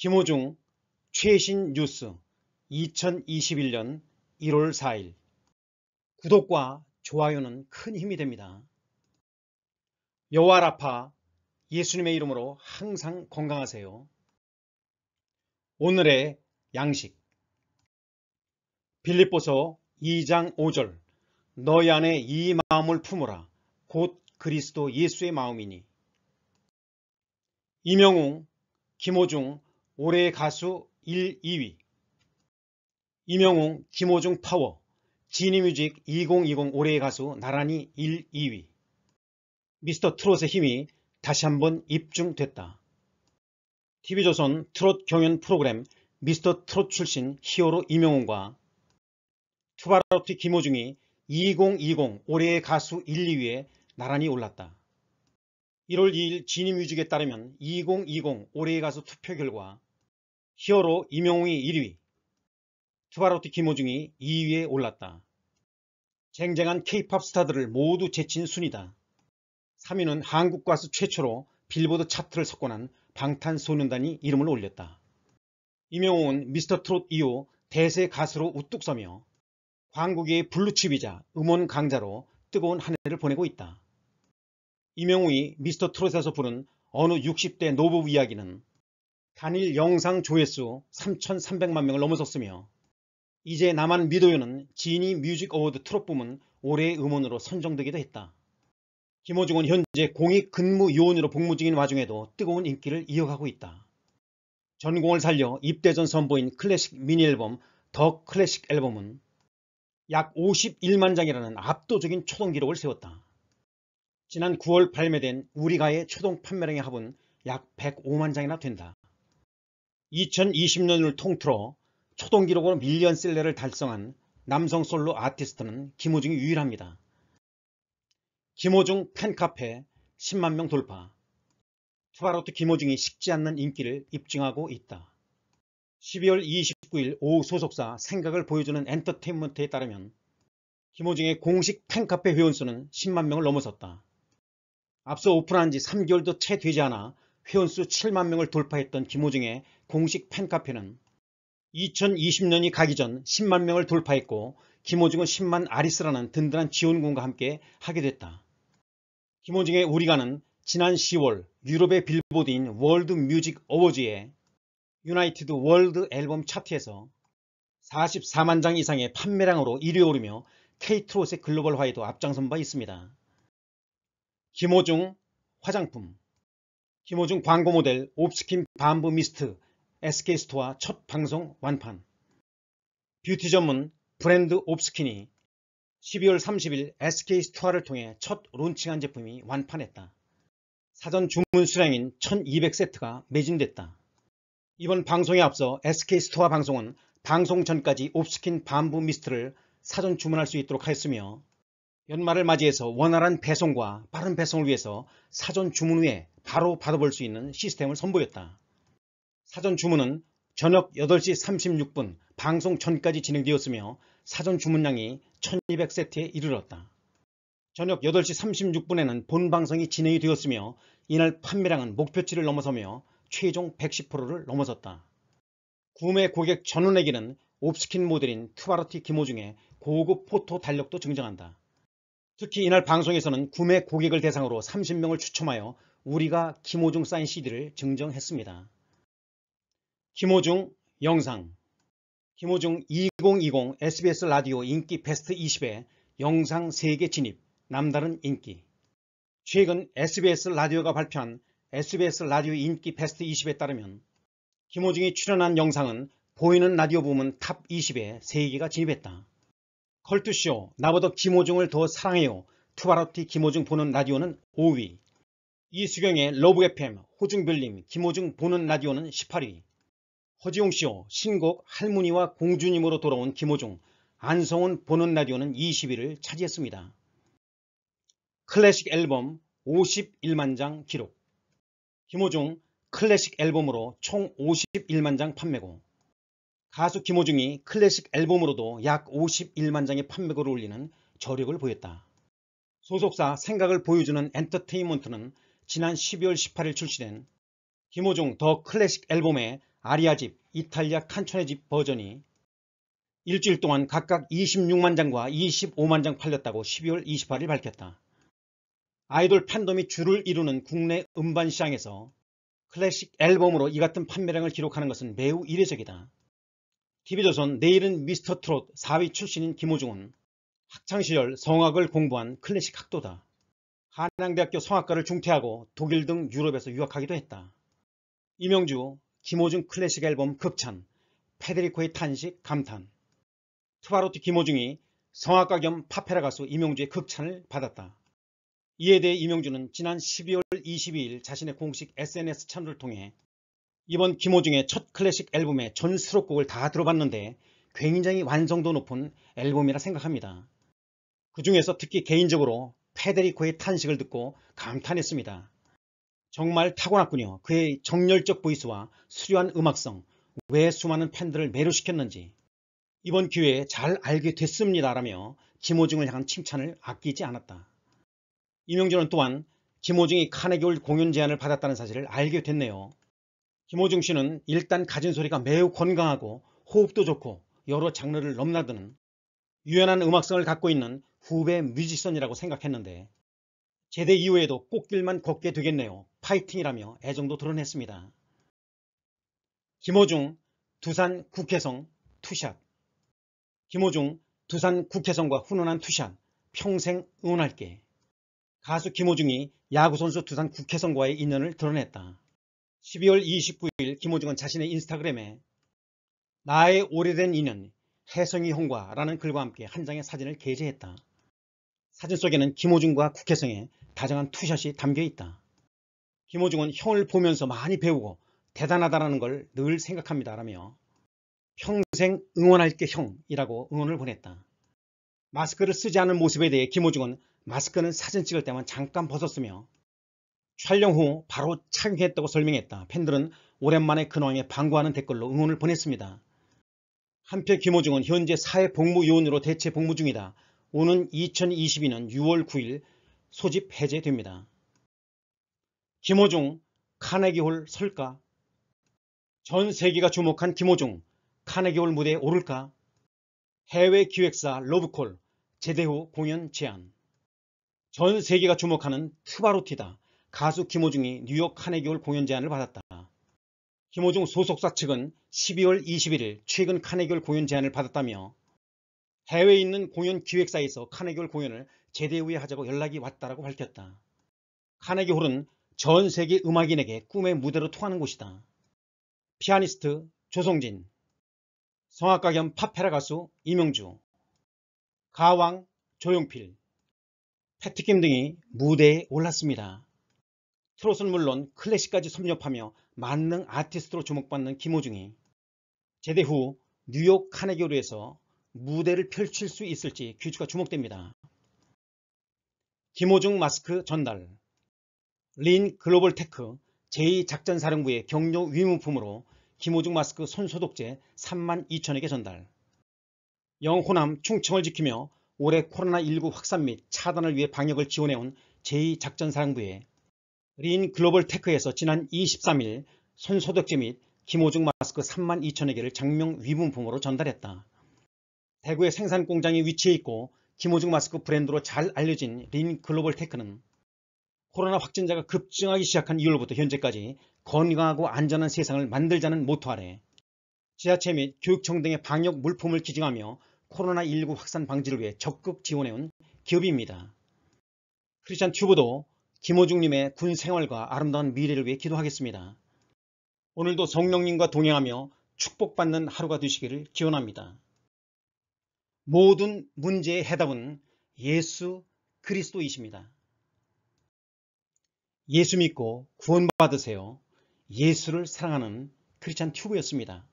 김호중 최신 뉴스 2021년 1월 4일 구독과 좋아요는 큰 힘이 됩니다. 여호와라파 예수님의 이름으로 항상 건강하세요. 오늘의 양식 빌립보서 2장 5절 너희 안에 이 마음을 품으라 곧 그리스도 예수의 마음이니 이명웅, 김호중, 올해의 가수 1, 2위 이명웅, 김호중 파워, 지니뮤직 2020 올해의 가수 나란히 1, 2위 미스터 트롯의 힘이 다시 한번 입증됐다. TV조선 트롯 경연 프로그램 미스터 트롯 출신 히어로 이명웅과 투바로티 김호중이 2020 올해의 가수 1, 2위에 나란히 올랐다. 1월 2일 지니뮤직에 따르면 2020 올해의 가수 투표 결과 히어로 임용웅이 1위, 투바로티 김호중이 2위에 올랐다. 쟁쟁한 케이팝 스타들을 모두 제친 순이다 3위는 한국 가수 최초로 빌보드 차트를 석권한 방탄소년단이 이름을 올렸다. 임영웅은 미스터 트롯 이후 대세 가수로 우뚝 서며 광국의 블루칩이자 음원 강자로 뜨거운 한 해를 보내고 있다. 임영웅이 미스터 트롯에서 부른 어느 60대 노부부 이야기는 단일 영상 조회수 3,300만 명을 넘어섰으며 이제 나만 믿어요는 지니 뮤직 어워드 트롯 부문 올해의 음원으로 선정되기도 했다. 김호중은 현재 공익 근무 요원으로 복무 중인 와중에도 뜨거운 인기를 이어가고 있다. 전공을 살려 입대 전 선보인 클래식 미니 앨범 더 클래식 앨범은 약 51만 장이라는 압도적인 초동 기록을 세웠다. 지난 9월 발매된 우리가의 초동 판매량의 합은 약 105만 장이나 된다. 2020년을 통틀어 초동 기록으로 밀리언 셀러를 달성한 남성 솔로 아티스트는 김호중이 유일합니다. 김호중 팬카페 10만 명 돌파 투바로트 김호중이 식지 않는 인기를 입증하고 있다. 12월 29일 오후 소속사 생각을 보여주는 엔터테인먼트에 따르면 김호중의 공식 팬카페 회원수는 10만 명을 넘어섰다. 앞서 오픈한 지 3개월도 채 되지 않아 회원수 7만 명을 돌파했던 김호중의 공식 팬카페는 2020년이 가기 전 10만 명을 돌파했고 김호중은 10만 아리스라는 든든한 지원군과 함께 하게 됐다. 김호중의 우리가는 지난 10월 유럽의 빌보드인 월드 뮤직 어워즈에 유나이티드 월드 앨범 차트에서 44만 장 이상의 판매량으로 1위에 오르며 케이트롯의 글로벌화에도 앞장선 바 있습니다. 김호중 화장품 김호중 광고 모델 옵스킨 반부 미스트 SK스토어 첫 방송 완판 뷰티 전문 브랜드 옵스킨이 12월 30일 SK스토어를 통해 첫 론칭한 제품이 완판했다. 사전 주문 수량인 1200세트가 매진됐다. 이번 방송에 앞서 SK스토어 방송은 방송 전까지 옵스킨 반부 미스트를 사전 주문할 수 있도록 하였으며 연말을 맞이해서 원활한 배송과 빠른 배송을 위해서 사전 주문 후에 바로 받아볼 수 있는 시스템을 선보였다. 사전 주문은 저녁 8시 36분 방송 전까지 진행되었으며 사전 주문량이 1200세트에 이르렀다. 저녁 8시 36분에는 본 방송이 진행이 되었으며 이날 판매량은 목표치를 넘어서며 최종 110%를 넘어섰다. 구매 고객 전원에게는 옵스킨 모델인 큐바르티 기모 중에 고급 포토 달력도 증정한다. 특히 이날 방송에서는 구매 고객을 대상으로 30명을 추첨하여 우리가 김호중 사인 CD를 증정했습니다. 김호중 영상 김호중 2020 SBS 라디오 인기 베스트 20에 영상 3개 진입 남다른 인기 최근 SBS 라디오가 발표한 SBS 라디오 인기 베스트 20에 따르면 김호중이 출연한 영상은 보이는 라디오 부문 탑 20에 3개가 진입했다. 컬투쇼 나보다 김호중을 더 사랑해요 투바로티 김호중 보는 라디오는 5위 이수경의 러브FM 호중별님 김호중 보는 라디오는 18위 허지씨쇼 신곡 할머니와 공주님으로 돌아온 김호중 안성훈 보는 라디오는 20위를 차지했습니다. 클래식 앨범 51만 장 기록 김호중 클래식 앨범으로 총 51만 장 판매고 가수 김호중이 클래식 앨범으로도 약 51만 장의 판매고를 올리는 저력을 보였다. 소속사 생각을 보여주는 엔터테인먼트는 지난 12월 18일 출시된 김호중 더 클래식 앨범의 아리아집, 이탈리아 칸촌의 집 버전이 일주일 동안 각각 26만 장과 25만 장 팔렸다고 12월 28일 밝혔다. 아이돌 팬덤이 주를 이루는 국내 음반 시장에서 클래식 앨범으로 이 같은 판매량을 기록하는 것은 매우 이례적이다. TV조선 내일은 미스터 트롯 4위 출신인 김호중은 학창시절 성악을 공부한 클래식 학도다. 한양대학교 성악과를 중퇴하고 독일 등 유럽에서 유학하기도 했다. 이명주, 김호중 클래식 앨범 극찬, 페데리코의 탄식, 감탄. 투바로트 김호중이 성악가 겸 파페라 가수 이명주의 극찬을 받았다. 이에 대해 이명주는 지난 12월 22일 자신의 공식 SNS 채널을 통해 이번 김호중의 첫 클래식 앨범의 전 수록곡을 다 들어봤는데 굉장히 완성도 높은 앨범이라 생각합니다. 그 중에서 특히 개인적으로 페데리코의 탄식을 듣고 감탄했습니다. 정말 타고났군요. 그의 정열적 보이스와 수려한 음악성, 왜 수많은 팬들을 매료시켰는지 이번 기회에 잘 알게 됐습니다라며 김호중을 향한 칭찬을 아끼지 않았다. 이명준은 또한 김호중이 카네기홀 공연 제안을 받았다는 사실을 알게 됐네요. 김호중 씨는 일단 가진 소리가 매우 건강하고 호흡도 좋고 여러 장르를 넘나드는 유연한 음악성을 갖고 있는 후배 뮤지션이라고 생각했는데 제대 이후에도 꽃길만 걷게 되겠네요. 파이팅이라며 애정도 드러냈습니다. 김호중 두산 국회성 투샷 김호중 두산 국회성과 훈훈한 투샷 평생 응원할게 가수 김호중이 야구선수 두산 국회성과의 인연을 드러냈다. 12월 29일 김호중은 자신의 인스타그램에 나의 오래된 인연 혜성이 형과라는 글과 함께 한 장의 사진을 게재했다. 사진 속에는 김호중과 국회성의 다정한 투샷이 담겨 있다. 김호중은 형을 보면서 많이 배우고 대단하다는걸 늘 생각합니다라며 평생 응원할게 형이라고 응원을 보냈다. 마스크를 쓰지 않은 모습에 대해 김호중은 마스크는 사진 찍을 때만 잠깐 벗었으며 촬영 후 바로 착용했다고 설명했다. 팬들은 오랜만에 근황에 반구하는 댓글로 응원을 보냈습니다. 한편 김호중은 현재 사회복무요원으로 대체 복무 중이다. 오는 2022년 6월 9일 소집 해제됩니다. 김호중 카네기홀 설까? 전 세계가 주목한 김호중 카네기홀 무대에 오를까? 해외 기획사 러브콜 제대 후 공연 제안 전 세계가 주목하는 트바로티다 가수 김호중이 뉴욕 카네기홀 공연 제안을 받았다. 김호중 소속사 측은 12월 21일 최근 카네기홀 공연 제안을 받았다며 해외에 있는 공연 기획사에서 카네기홀 공연을 제대 후에 하자고 연락이 왔다라고 밝혔다. 카네기홀은 전 세계 음악인에게 꿈의 무대로 통하는 곳이다. 피아니스트 조성진, 성악가 겸파페라 가수 이명주, 가왕 조용필, 패트김 등이 무대에 올랐습니다. 트롯은 물론 클래식까지 섭렵하며 만능 아티스트로 주목받는 김호중이 제대 후 뉴욕 카네기홀에서 무대를 펼칠 수 있을지 귀추가 주목됩니다. 김호중 마스크 전달 린 글로벌 테크 제2작전사령부의 경료 위문품으로 김호중 마스크 손소독제 3만 2천에게 전달 영호남 충청을 지키며 올해 코로나19 확산 및 차단을 위해 방역을 지원해온 제2작전사령부에 린 글로벌 테크에서 지난 23일 손소독제 및 김호중 마스크 3만 2천여 개를 장명 위문품으로 전달했다. 대구의 생산 공장이 위치해 있고 김호중 마스크 브랜드로 잘 알려진 린 글로벌 테크는 코로나 확진자가 급증하기 시작한 2월부터 현재까지 건강하고 안전한 세상을 만들자는 모토 아래 지자체 및 교육청 등의 방역 물품을 기증하며 코로나19 확산 방지를 위해 적극 지원해온 기업입니다. 크리스찬 튜브도 김호중님의 군 생활과 아름다운 미래를 위해 기도하겠습니다. 오늘도 성령님과 동행하며 축복받는 하루가 되시기를 기원합니다. 모든 문제의 해답은 예수 그리스도이십니다. 예수 믿고 구원받으세요. 예수를 사랑하는 크리스찬 튜브였습니다.